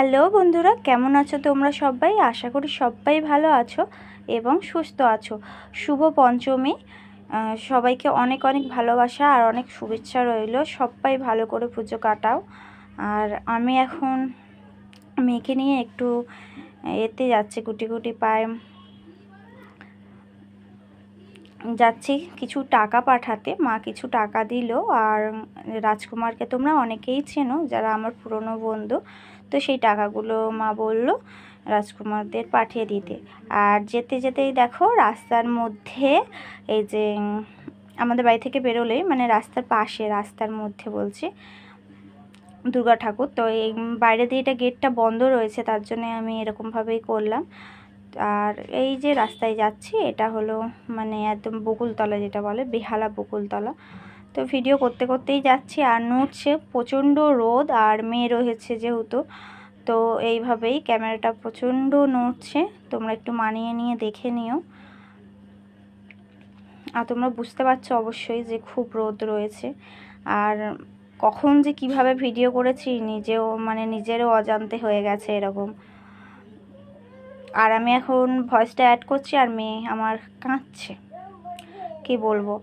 hello বন্ধুরা কেমন আছো তোমরা সবাই আশা করি সবাই ভালো আছো এবং সুস্থ আছো শুভ পঞ্চমী সবাইকে অনেক অনেক ভালোবাসা আর অনেক শুভেচ্ছা রইল সবাই ভালো করে পুজো কাটাও আর আমি এখন মেয়েকে নিয়ে একটু এতে যাচ্ছে গুটি গুটি পায়ে যাচ্ছি কিছু টাকা পাঠাতে মা কিছু টাকা দিল আর রাজকুমারকে তোমরা অনেকেই চেনো যারা আমার পুরনো বন্ধু তো সেই টাকাগুলো মা বলল রাজকুমারদের পাঠিয়ে দিতে আর যেতে যেতেই দেখো রাস্তার মধ্যে এই যে আমাদের বাড়ি থেকে বেরোলেই মানে রাস্তার পাশে রাস্তার মধ্যে বলছি দুর্গা ঠাকুর তো এই বাইরে দিয়ে এটা গেটটা বন্ধ রয়েছে তার জন্য আমি এরকমভাবেই করলাম আর এই যে রাস্তায় যাচ্ছি এটা হলো মানে একদম বকুলতলা যেটা বলে বেহালা বকুলতলা তো ভিডিও করতে করতেই যাচ্ছি আর নড়ছে প্রচণ্ড রোদ আর মেয়ে রয়েছে যেহেতু তো এইভাবেই ক্যামেরাটা প্রচণ্ড নড়ছে তোমরা একটু মানিয়ে নিয়ে দেখে নিও আর তোমরা বুঝতে পারছো অবশ্যই যে খুব রোদ রয়েছে আর কখন যে কিভাবে ভিডিও করেছি নিজেও মানে নিজেরও অজান্তে হয়ে গেছে এরকম আর আমি এখন ভয়েসটা অ্যাড করছি আর মেয়ে আমার কাঁদছে কি বলবো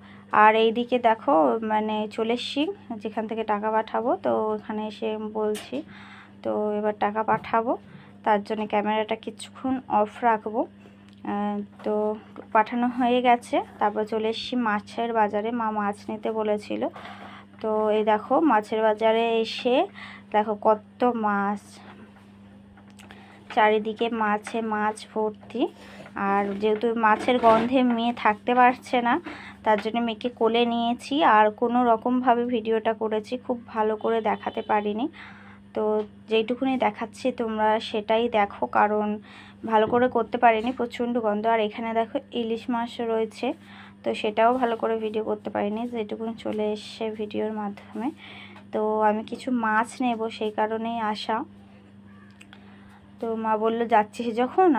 আর এইদিকে দেখো মানে চলে এসছি যেখান থেকে টাকা পাঠাবো তো ওখানে এসে বলছি তো এবার টাকা পাঠাবো তার জন্য ক্যামেরাটা কিছুক্ষণ অফ রাখবো তো পাঠানো হয়ে গেছে তারপর চলে এসছি মাছের বাজারে মা মাছ নিতে বলেছিল তো এই দেখো মাছের বাজারে এসে দেখো কত মাছ চারিদিকে মাছে মাছ ভর্তি আর যেহেতু মাছের গন্ধে মেয়ে থাকতে পারছে না তার জন্য মেয়েকে কোলে নিয়েছি আর কোনো রকমভাবে ভিডিওটা করেছি খুব ভালো করে দেখাতে পারিনি তো যেইটুকুনি দেখাচ্ছি তোমরা সেটাই দেখো কারণ ভালো করে করতে পারিনি প্রচণ্ড গন্ধ আর এখানে দেখো ইলিশ মাছ রয়েছে তো সেটাও ভালো করে ভিডিও করতে পারিনি যেটুকুনি চলে এসছে ভিডিওর মাধ্যমে তো আমি কিছু মাছ নেব সেই কারণেই আসা তো মা বলল যাচ্ছিস যখন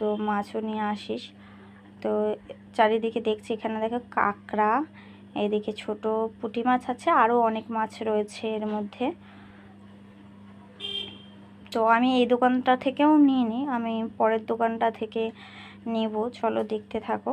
তো মাছও নিয়ে আসিস তো চারিদিকে দেখছি এখানে দেখো কাঁকড়া এদিকে ছোট পুঁটি মাছ আছে আরও অনেক মাছ রয়েছে এর মধ্যে তো আমি এই দোকানটা থেকেও নিয়ে নিই আমি পরের দোকানটা থেকে নেব চলো দেখতে থাকো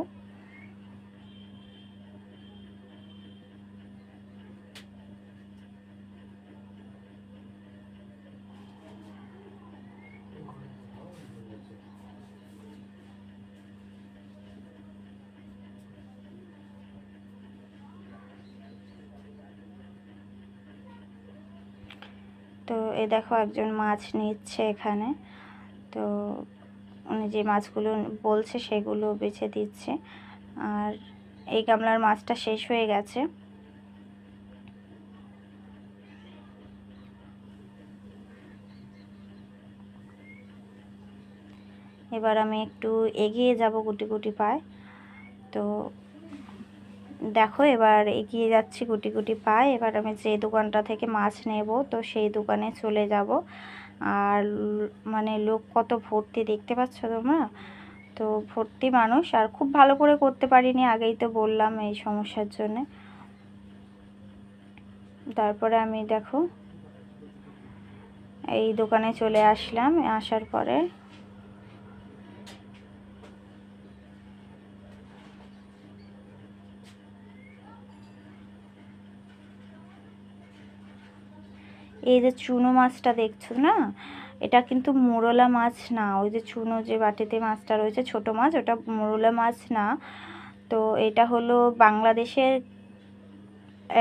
তো এ দেখো একজন মাছ নিচ্ছে এখানে তো উনি যে মাছগুলো বলছে সেগুলো বেছে দিচ্ছে আর এই গামলার মাছটা শেষ হয়ে গেছে এবার আমি একটু এগিয়ে যাব গুটি গুটি পায় তো দেখো এবার এগিয়ে যাচ্ছি গুটি গুটি পায় এবার আমি যে দোকানটা থেকে মাছ নেব তো সেই দোকানে চলে যাব আর মানে লোক কত ভর্তি দেখতে পাচ্ছ তোমরা তো ভর্তি মানুষ আর খুব ভালো করে করতে পারিনি আগেই তো বললাম এই সমস্যার জন্যে তারপরে আমি দেখো এই দোকানে চলে আসলাম আসার পরে এই যে চুনো মাছটা দেখছো না এটা কিন্তু মোরলা মাছ না ওই যে চুনো যে বাটিতে মাছটা রয়েছে ছোট মাছ ওটা মোরলা মাছ না তো এটা হলো বাংলাদেশের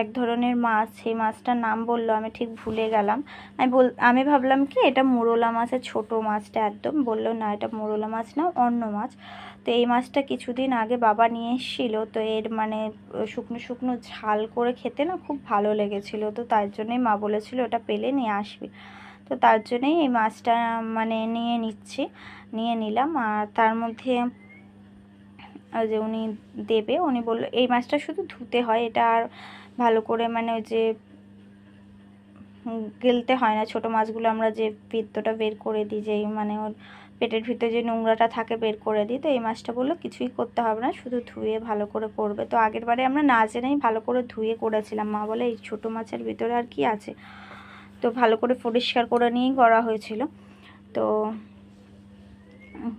এক ধরনের মাছ সেই মাছটার নাম বললো আমি ঠিক ভুলে গেলাম আমি বল আমি ভাবলাম কি এটা মোরলা মাছের ছোট মাছটা একদম বললো না এটা মোরলা মাছ না অন্য মাছ তো এই মাছটা কিছুদিন আগে বাবা নিয়ে এসেছিল তো এর মানে শুকনো শুকনো ঝাল করে খেতে না খুব ভালো লেগেছিল তো তার জন্যই মা বলেছিল ওটা পেলে নিয়ে আসবি তো তার জন্যই এই মাছটা মানে নিয়ে নিচ্ছি নিয়ে নিলাম আর তার মধ্যে যে উনি দেবে উনি বলল এই মাছটা শুধু ধুতে হয় এটা আর ভালো করে মানে ওই যে গেলতে হয় না ছোট মাছগুলো আমরা যে ভিত্তটা বের করে দিই যে মানে ওর পেটের ভিতরে যে নোংরাটা থাকে বের করে দিই তো এই মাছটা বললো কিছুই করতে হবে না শুধু ধুয়ে ভালো করে করবে তো আগের বারে আমরা না জেনেই ভালো করে ধুয়ে করেছিলাম মা বলে এই ছোটো মাছের ভিতরে আর কি আছে তো ভালো করে পরিষ্কার করে নিয়েই করা হয়েছিল তো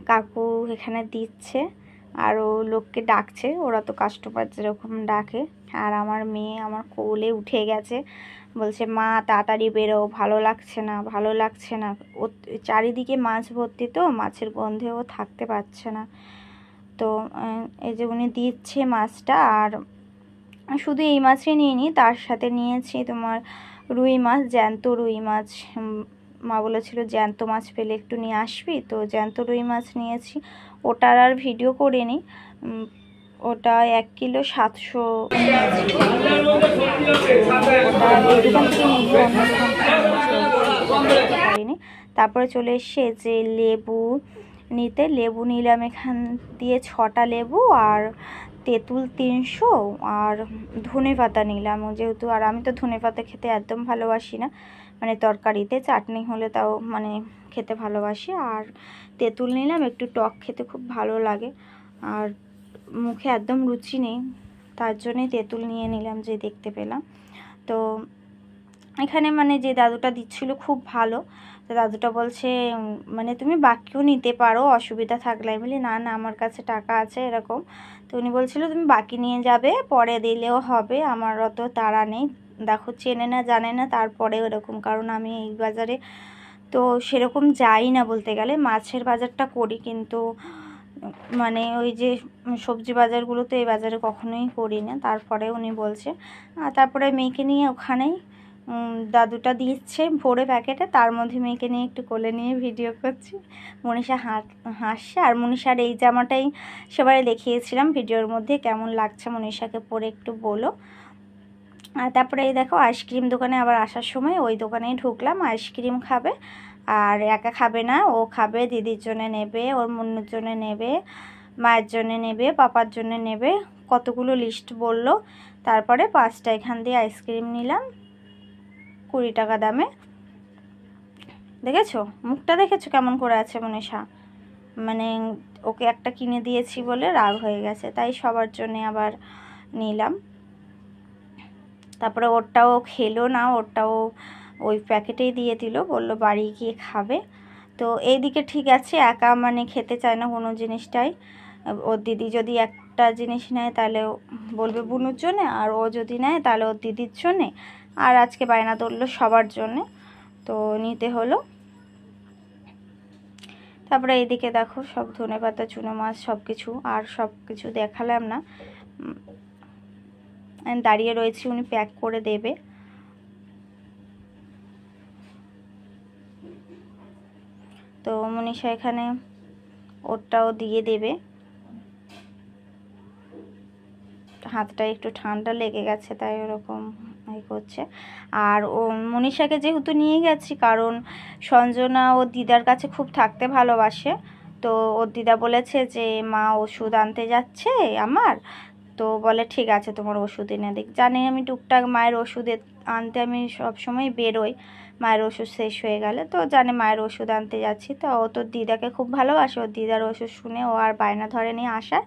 কাকু এখানে দিচ্ছে আরও লোককে ডাকছে ওরা তো কাস্টমার যেরকম ডাকে আর আমার মেয়ে আমার কোলে উঠে গেছে বলছে মা তাড়াতাড়ি বেরো ভালো লাগছে না ভালো লাগছে না ও চারিদিকে মাছ ভর্তি তো মাছের গন্ধে ও থাকতে পারছে না তো এই যে উনি দিচ্ছে মাছটা আর শুধু এই মাছই নি তার সাথে নিয়েছি তোমার রুই মাছ জ্যান্ত রুই মাছ মা বলেছিল জ্যান্ত মাছ পেলে একটু নিয়ে আসবি তো জ্যান্ত রুই মাছ নিয়েছি ওটার আর ভিডিও করে নিই ওটা এক কিলো সাতশো তারপরে চলে এসছে যে লেবু নিতে লেবু নিলাম এখান দিয়ে ছটা লেবু আর তেঁতুল তিনশো আর ধনে পাতা নিলাম যেহেতু আর আমি তো ধনে পাতা খেতে একদম ভালোবাসি না মানে তরকারিতে চাটনি হলে তাও মানে খেতে ভালোবাসি আর তেঁতুল নিলাম একটু টক খেতে খুব ভালো লাগে আর মুখে একদম রুচি নেই তার জন্যে তেঁতুল নিয়ে নিলাম যে দেখতে পেলাম তো এখানে মানে যে দাদুটা দিচ্ছিল খুব ভালো তো দাদুটা বলছে মানে তুমি বাকিও নিতে পারো অসুবিধা থাকলে আমি বলি না না আমার কাছে টাকা আছে এরকম তো উনি বলছিল তুমি বাকি নিয়ে যাবে পরে দিলেও হবে আমার অত তাড়া নেই দেখো চেনে না জানে না তারপরে ওরকম কারণ আমি এই বাজারে তো সেরকম যাই না বলতে গেলে মাছের বাজারটা করি কিন্তু মানে ওই যে সবজি বাজারগুলো তো এই বাজারে কখনোই করি না তারপরে উনি বলছে তারপরে মেয়েকে নিয়ে ওখানেই দাদুটা দিচ্ছে ভোরে প্যাকেটে তার মধ্যে মেয়েকে নিয়ে একটু কোলে নিয়ে ভিডিও করছি মনীষা হাসছে আর মনীষার এই জামাটাই সেবারে দেখিয়েছিলাম ভিডিওর মধ্যে কেমন লাগছে মনীষাকে পরে একটু বলো আর তারপরে এই দেখো আইসক্রিম দোকানে আবার আসার সময় ওই দোকানেই ঢুকলাম আইসক্রিম খাবে আর একা খাবে না ও খাবে দিদির জন্য নেবে ওর মুন্নুর জন্য নেবে মায়ের জন্য নেবে পাপার জন্য নেবে কতগুলো লিস্ট বলল তারপরে পাঁচটা এখান দিয়ে আইসক্রিম নিলাম কুড়ি টাকা দামে দেখেছো মুখটা দেখেছো কেমন করে আছে মনীষা মানে ওকে একটা কিনে দিয়েছি বলে রাগ হয়ে গেছে তাই সবার জন্য আবার নিলাম তারপরে ওরটাও খেলো না ওরটাও ওই প্যাকেটেই দিয়ে দিল বলল বাড়ি গিয়ে খাবে তো এই দিকে ঠিক আছে একা মানে খেতে চায় না কোনো জিনিসটাই ওর দিদি যদি একটা জিনিস নেয় তাহলে বলবে বুনুর জন্যে আর ও যদি নেয় তাহলে ওর দিদির জন্যে আর আজকে বায়না ধরলো সবার জন্যে তো নিতে হলো তারপরে এইদিকে দেখো সব ধনে পাতা চুনো মাছ সব কিছু আর সব কিছু দেখালাম না দাঁড়িয়ে রয়েছি উনি প্যাক করে দেবে তো মনীষা এখানে ওরটাও দিয়ে দেবে হাতটা একটু ঠান্ডা লেগে গেছে তাই ওরকম করছে আর ও মনীষাকে যেহেতু নিয়ে গেছি কারণ সঞ্জনা ও দিদার কাছে খুব থাকতে ভালোবাসে তো ওর দিদা বলেছে যে মা ওষুধ আনতে যাচ্ছে আমার তো বলে ঠিক আছে তোমার ওষুধ এনে দিক জানি আমি টুকটাক মায়ের ওষুধে আনতে আমি সবসময় বেরোই মায়ের ওষুধ শেষ হয়ে গেলে তো জানে মায়ের ওষুধ আনতে যাচ্ছি তো ও তো দিদাকে খুব ভালোবাসে ওর দিদার ওষুধ শুনে ও আর বায়না ধরে নিয়ে আসার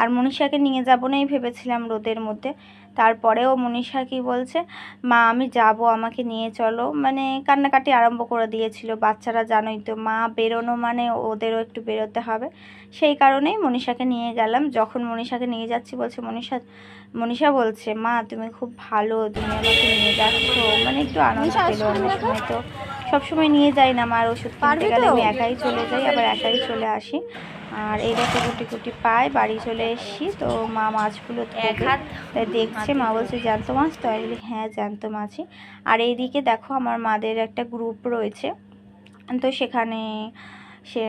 আর মনীষাকে নিয়ে যাবো নাই ভেবেছিলাম রোদের মধ্যে তারপরেও মনীষা কি বলছে মা আমি যাব আমাকে নিয়ে চলো মানে কান্নাকাটি আরম্ভ করে দিয়েছিল বাচ্চারা জানোই তো মা বেরোনো মানে ওদেরও একটু বেরোতে হবে সেই কারণেই মনীষাকে নিয়ে গেলাম যখন মনীষাকে নিয়ে যাচ্ছি বলছে মনীষা মনীষা বলছে মা তুমি খুব ভালো তুমি আমাকে নিয়ে যাচ্ছ মানে একটু আনন্দ পেলো অন্য সময় তো সবসময় নিয়ে যাই না আমার ওষুধ কিনতে গেলে আমি একাই চলে যাই আবার একাই চলে আসি আর এই দেখো গুটি গুটি পাই বাড়ি চলে এসছি তো মা মাছগুলো হাত দেখছে মা বলছে জ্যান্ত মাছ তো আর হ্যাঁ জ্যান্ত মাছই আর এইদিকে দেখো আমার মাদের একটা গ্রুপ রয়েছে তো সেখানে সে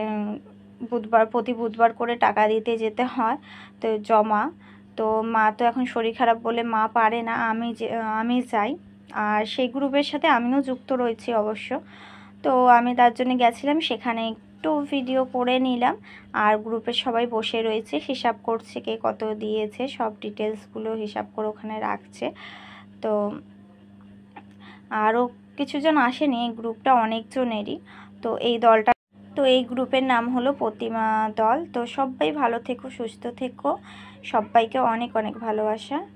বুধবার প্রতি বুধবার করে টাকা দিতে যেতে হয় তো জমা তো মা তো এখন শরীর খারাপ বলে মা পারে না আমি যে আমি যাই আর সেই গ্রুপের সাথে আমিও যুক্ত রয়েছি অবশ্য তো আমি তার জন্য গেছিলাম সেখানে একটু ভিডিও করে নিলাম আর গ্রুপে সবাই বসে রয়েছে হিসাব করছে কে কত দিয়েছে সব ডিটেলসগুলো হিসাব করে ওখানে রাখছে তো আরও কিছুজন আসেনি এই গ্রুপটা অনেকজনেরই তো এই দলটা তো এই গ্রুপের নাম হলো প্রতিমা দল তো সবাই ভালো থেকো সুস্থ থেকো সবাইকে অনেক অনেক ভালোবাসা